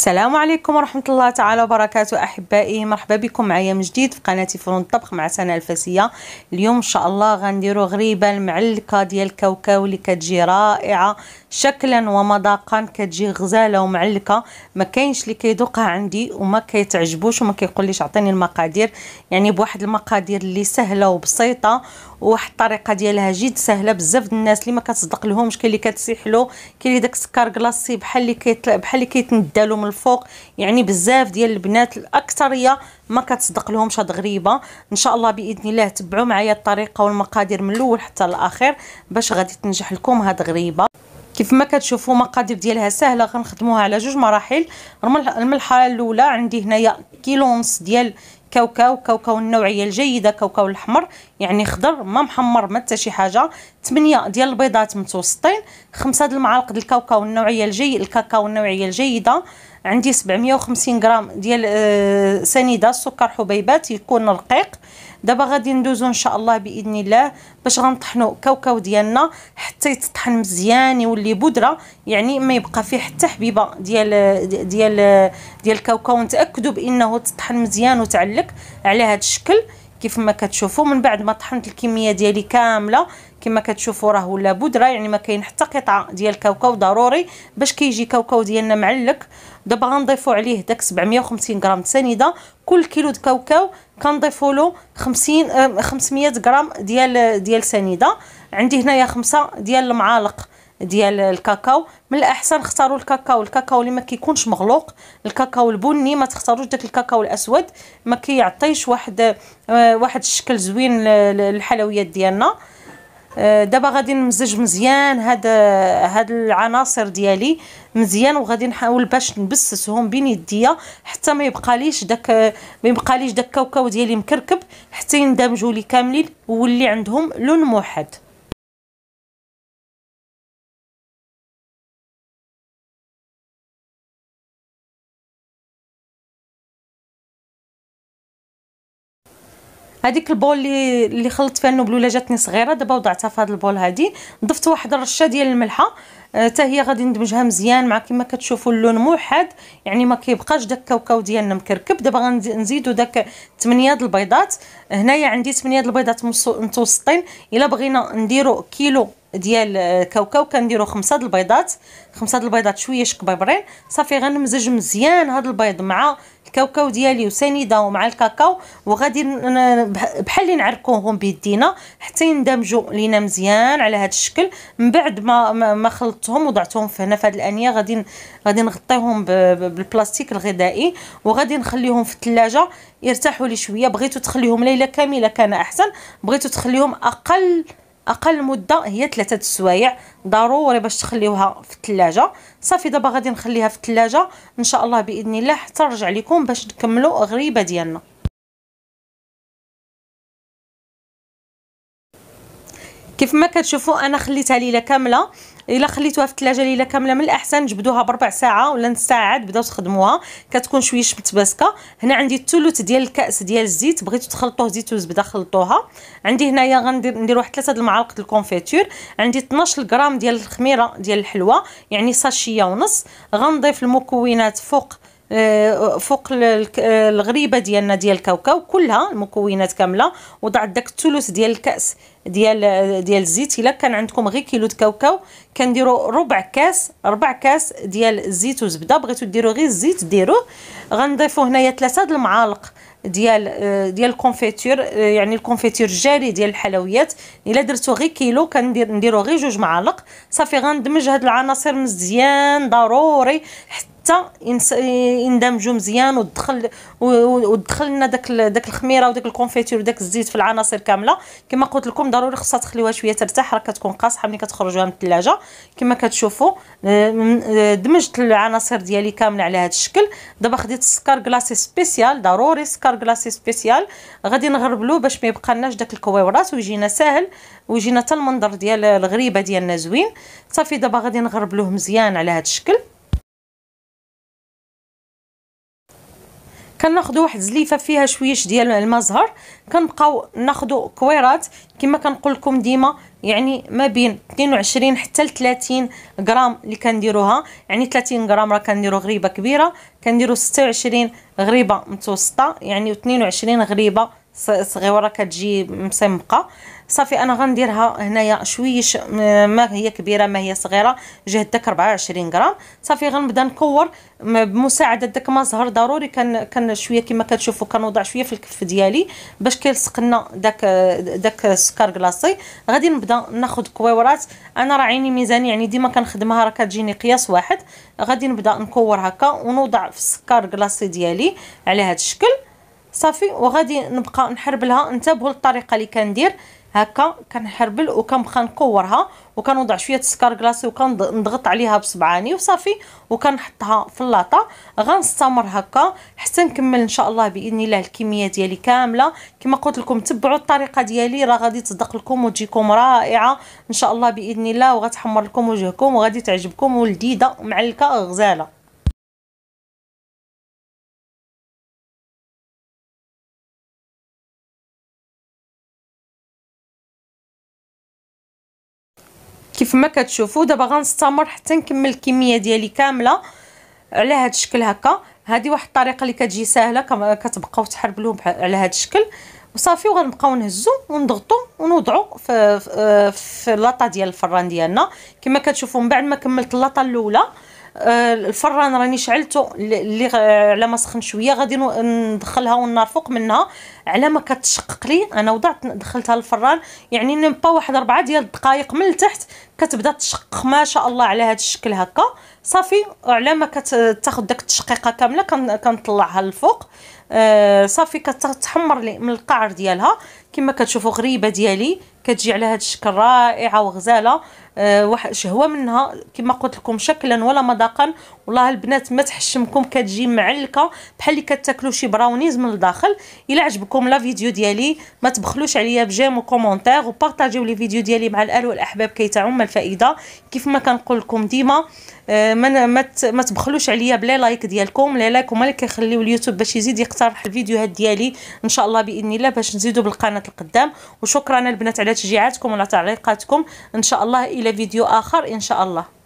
السلام عليكم ورحمة الله تعالى وبركاته أحبائي مرحبا بكم معايا من جديد في قناتي فرن الطبخ مع سناء الفاسية اليوم إن شاء الله غنديرو غريبة المعلكة ديال الكاوكاو اللي كتجي رائعة شكلا ومذاقا كتجي غزالة ومعلكة ما كاينش اللي كيذوقها عندي وما كيتعجبوش وما كيقوليش عطيني المقادير يعني بواحد المقادير اللي سهلة وبسيطة وواحد الطريقه ديالها جد سهله بزاف د الناس اللي ما كتصدق لهمش كاين اللي كتسيح له كاين داك السكر كلاصي بحال اللي بحال اللي كيتندالو من الفوق يعني بزاف ديال البنات الاكثريه ما كتصدق لهمش هاد غريبه ان شاء الله باذن الله تبعوا معايا الطريقه والمقادير من الاول حتى الاخر باش غادي تنجح لكم هاد غريبه كيف ما كتشوفوا مقادير ديالها سهله غنخدموها على جوج مراحل الملحه الاولى عندي هنايا كيلو ونص ديال كاوكاو كاوكاو النوعيه الجيده كاوكاو الاحمر يعني خضر ما محمر ما حتى شي حاجه 8 ديال البيضات متوسطين 5 د المعالق ديال الكاوكاو النوعيه الجيد الكاكاو النوعيه الجيده عندي 750 غرام ديال آه، سنيده سكر حبيبات يكون رقيق دابا غادي ندوزو ان شاء الله باذن الله باش غنطحنوا كاوكاو ديالنا حتى يتطحن مزيان يولي بودره يعني ما يبقى فيه حتى حبيبه ديال ديال ديال الكاوكاو نتاكدوا بانه تطحن مزيان وتعلق على هذا الشكل كيف ما كتشوفوا من بعد ما طحنت الكميه ديالي كامله كما كتشوفوا راه ولا بودره يعني ما كاين حتى قطعه ديال الكاوكاو ضروري باش كيجي كاوكاو ديالنا معلك دابا غنضيفوا عليه داك 750 غرام سنيده كل كيلو د كاوكاو كنضيفوا له 50 500 آه، غرام ديال ديال سنيده عندي هنايا خمسة ديال المعالق ديال الكاكاو من الاحسن اختاروا الكاكاو الكاكاو اللي ما كيكونش مغلوق الكاكاو البني ما تختاروش داك الكاكاو الاسود ما كيعطيش واحد آه، واحد الشكل زوين للحلويات ديالنا آه، دابا غادي نمزج مزيان هاد هاد العناصر ديالي مزيان وغادي نحاول باش نبسسهم بين يديا حتى ما يبقاليش داك ما يبقاليش داك الكاوكاو ديالي مكركب حتى يندمجوا لي كاملين ويولي عندهم لون موحد هذيك البول اللي اللي خلطت فيها النبلوله جاتني صغيره دابا وضعتها في هذا البول هذه ضفت واحد الرشه ديال الملحه حتى آه، هي غادي ندمجها مزيان مع كما كتشوفوا اللون موحد يعني ما كيبقاش داك الكاوكاو ديالنا مكركب دابا غنزيدوا داك 8 د البيضات هنايا عندي 8 د البيضات متوسطين الا بغينا نديروا كيلو ديال كاوكاو كنديرو خمسه د البيضات خمسه د البيضات شويه شكبابرين صافي غنمزج مزيان هاد البيض مع الكاوكاو ديالي وسنيده ومع الكاكاو وغادي بحال اللي نعركوهم بيدينا حتى يندمجوا لينا مزيان على هذا الشكل من بعد ما ما خلطتهم وضعتهم في هنا في هذه الانيه غادي غادي نغطيهم بالبلاستيك الغذائي وغادي نخليهم في الثلاجه يرتاحوا لي شويه بغيتو تخليهم ليله كامله كان احسن بغيتو تخليهم اقل اقل مده هي ثلاثه السوايع ضروري باش تخليوها في الثلاجه صافي دابا غادي نخليها في الثلاجه ان شاء الله باذن الله حتى نرجع لكم باش نكملوا غريبه ديالنا كيف ما كتشوفوا انا خليتها ليله كامله الا خليتوها في الثلاجه ليله كامله من الاحسن جبدوها بربع ساعه ولا نص ساعه بداو تخدموها كتكون شويه شبت باسكه هنا عندي الثلث ديال الكاس ديال الزيت بغيتو تخلطوه زيت وزبده خلطوها عندي هنايا غندير ندير واحد ثلاثه المعالق ديال الكونفيتور عندي 12 غرام ديال الخميره ديال الحلوى يعني ساشيه ونص غنضيف المكونات فوق آه، فوق آه، الغريبه ديالنا ديال الكاوكاو كلها المكونات كامله وضعت داك الثلث ديال الكاس ديال ديال الزيت الا كان عندكم غير كيلو د كاوكاو كنديروا ربع كاس ربع كاس ديال الزيت وزبده بغيتو ديروا غير الزيت ديروه غنضيفوا هنايا ثلاثه د المعالق ديال آه، ديال الكونفيتير يعني الكونفيتير الجاري ديال الحلويات الا درتو غير كيلو كندير نديرو غير جوج معالق صافي غندمج هاد العناصر مزيان ضروري حتى حتى يندمجوا مزيان ودخل ودخل لنا داك داك الخميره وداك الكونفيتير وداك الزيت في العناصر كامله كما قلت لكم ضروري خصها تخليوها شويه ترتاح راه كتكون قاصحه ملي كتخرجوها آه، من الثلاجه كما كتشوفوا دمجت العناصر ديالي كامله على هذا الشكل دابا خديت السكر كلاصي سبيسيال ضروري السكر كلاصي سبيسيال غادي نغربلو باش ما يبقى لناش داك الكويورات ويجينا ساهل ويجينا حتى المنظر ديال الغريبه ديالنا زوين صافي دابا غادي نغربلوه مزيان على هذا الشكل كناخذوا واحد زليفه فيها شويش ديال الماء المزهر كنبقاو ناخذوا كويرات كما كنقول لكم ديما يعني ما بين 22 حتى ل 30 غرام اللي كنديروها يعني 30 غرام راه كنديروا غريبه كبيره كنديروا 26 غريبه متوسطه يعني 22 غريبه صغيره كتجي مسمقه صافي انا غنديرها هنايا شويش ما هي كبيره ما هي صغيره جهه داك 24 غرام صافي غنبدا نكور بمساعده داك مزهر ضروري كان كان شويه كما كتشوفوا كنوضع شويه في الكف ديالي باش كيلصق لنا داك داك السكر كلاصي غادي نبدا ناخذ كويورات انا راه عيني ميزاني يعني ديما كنخدمها راه كتجيني قياس واحد غادي نبدا نكور هكا ونوضع في السكر كلاصي ديالي على هذا الشكل صافي وغادي نبقى نحربلها انتبهوا للطريقه اللي كندير هكا كنحربل وكنبقى نكورها وكنوضع شويه السكر كلاصي وكنضغط عليها بصبعاني وصافي وكنحطها في اللاطه غنستمر هكا حتى نكمل ان شاء الله باذن الله الكميه ديالي كامله كما قلت لكم تبعوا الطريقه ديالي راه غادي تصدق لكم وتجيكم رائعه ان شاء الله باذن الله وغتحمر لكم وجهكم وغادي تعجبكم ولذيذه ومعلكه غزاله كيف ما كتشوفوا دابا غنستمر حتى نكمل الكميه ديالي كامله على هذا الشكل هكا هذه واحد الطريقه اللي كتجي سهله كتبقاو تحربلو على هذا الشكل وصافي وغنبقاو نهزو ونضغطو ونوضعو في في, في ديال الفران ديالنا كما كتشوفوا من بعد ما كملت اللاطا الاولى آه، الفران راني شعلته اللي على ما سخن شويه غادي ندخلها والنار فوق منها على ما كتشقق لي انا وضعت دخلتها للفران يعني نبقى واحد ربعة ديال الدقائق من التحت كتبدا تشقق ما شاء الله على هذا الشكل هكا صافي وعلى ما كتاخذ داك التشقيقه كامله كنطلعها للفوق آه صافي كتحمر لي من القعر ديالها كما كتشوفوا غريبه ديالي كتجي على هذا الشكل رائعه وغزاله آه واحد شهوه منها كما قلت لكم شكلا ولا مذاقا والله البنات ما تحشمكم كتجي معلكه بحال اللي كتاكلوا شي براونيز من الداخل الا عجبكم عجبكم لا فيديو ديالي ما تبخلوش عليا بجيم وكومونتير وبارطاجيو لي فيديو ديالي مع الاهل والاحباب تعم الفائده كيف ما كنقول لكم ديما آه، ما ما تبخلوش عليا بلي لايك ديالكم لي لايك هما اللي كيخليو اليوتيوب باش يزيد يقترح الفيديوهات ديالي ان شاء الله باذن الله باش نزيدو بالقناه القدام وشكرا البنات على تشجيعاتكم وعلى تعليقاتكم ان شاء الله الى فيديو اخر ان شاء الله